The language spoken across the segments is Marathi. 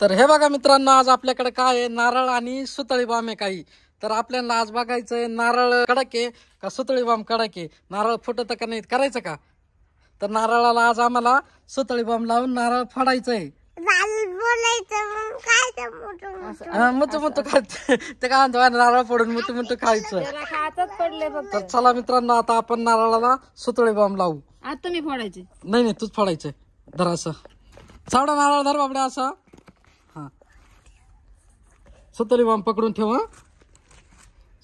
तर हे बघा मित्रांनो आज आपल्याकडे काय आहे नारळ आणि सुतळी बाम आहे काही तर आपल्याला आज बघायचं आहे नारळ आहे का सुतळी बाम कडक आहे नारळ फुटत का नाही करायचं का तर नारळाला आज आम्हाला सुतळी बाम लावून नारळ फाडायचं आहे ते काय म्हणतो नारळ फोडून मोठं मोठं खायचं तर चला मित्रांनो आता आपण नारळाला सुतळी बाम लावू आता मी फोडायचे नाही नाही तूच फोडायचं धरा असं सावडा नारळ धर बाबड्या असं सुतली बॉम्ब पकडून ठेव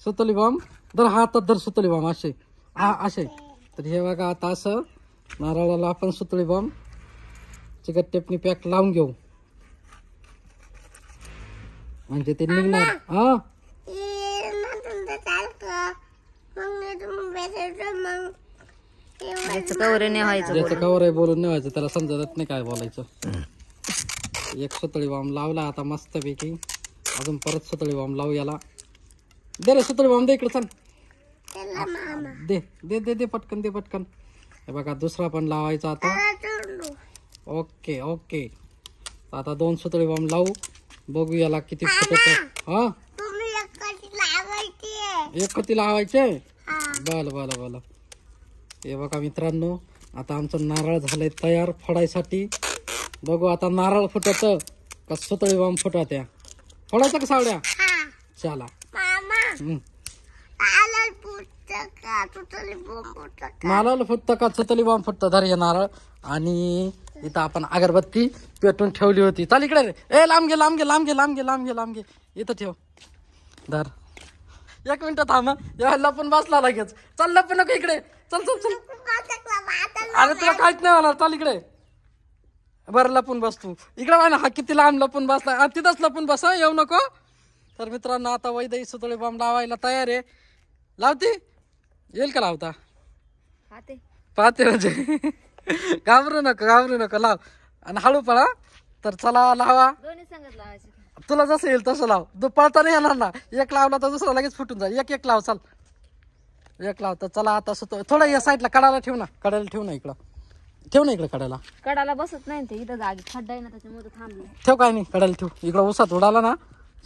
सुतली बॉम्ब दर हातात दर सुतली बॉम्ब असे हा असे तर हे बघा आता असं नारळाला आपण सुतळी बॉम्ब चिकट टेपनी पॅक लावून घेऊ म्हणजे ते निघणार हा कवर आहे बोलून नेवायचं त्याला समजत नाही काय बोलायचं एक सुतळी बॉम्ब लावला आता मस्त पैकी अजून परत सुतळी बॉम्ब लावू याला दे रे सुतळी बॉम्ब दे इकडे चल दे दे दे दे पटकन दे पटकन हे बघा दुसरा पण लावायचा आता ओके ओके आता दोन सुतळी बॉम्ब लावू बघू याला किती हा एकती लावायचे बल बल बल हे बघा मित्रांनो आता आमचं नारळ झालंय तयार फडायसाठी बघू आता नारळ फुटत का सुतळी बॉम्ब फुटत्या फोडायचं का सावड्या चला मालाल फुटतं का चतली बॉम्ब फुटतं धर येणार आणि इथं आपण अगरबत्ती पेटून ठेवली होती चाल इकडे ए लांब गे लांब गे लांब गे लांब गे लांब गे लांब गे इथं ठेव धर एक मिनिट थांब या लपून बसला लगेच चल पण नको इकडे चल चल चल अरे तुला काहीच नाही होणार चाल इकडे बरं लपून बस तू इकडे ना हा किती लांब लपून बसला आणि तिथंच लपून बसा येऊ नको तर मित्रांनो आता वैदई सुतळी बॉम्ब लावायला तयार आहे लावती येईल का लावता पाहते म्हणजे घाबरू नको घाबरू नको लाव आणि हळू पळा तर चला लावा तुला जसं येईल तसं लाव तू पळता नाही येणार ना एक लावला तर दुसरा लगेच फुटून जाईल एक एक लाव चल एक लाव तर चला आता सुतो थोडं या साईडला कडाला ठेव ना कडाला ठेव ना इकडं ठेव ना इकडे कडाला कडाला बसत नाही ते इथं जागी खड्डा आहे ना त्याच्यामुळे थांबले ठेव काय नाही कडाला ठेव इकडे उसात उडाला ना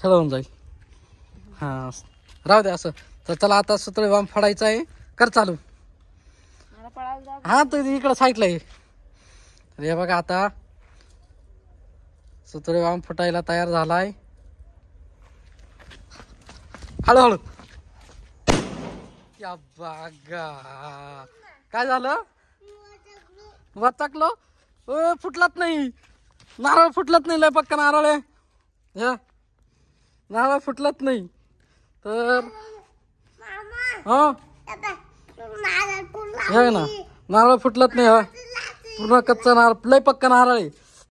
सगळं होऊन जाईल हा राहू दे असं तर चला आता सुतळे वाम फडायचं आहे कर चालू हा पळायला तर इकडं साईडला ये बघा आता सुतळे वाम फटायला तयार झालाय हळूहळू या बागा काय झालं भात टाकलो ओ फुटलाच नाही नारळ फुटलात नाही लय पक्का नारळ आहे ह्या नारळ फुटलाच नाही तर हो? हे ना नारळ फुटलाच नाही हा पूर्ण कच्चा नारळ लय पक्का नारळ आहे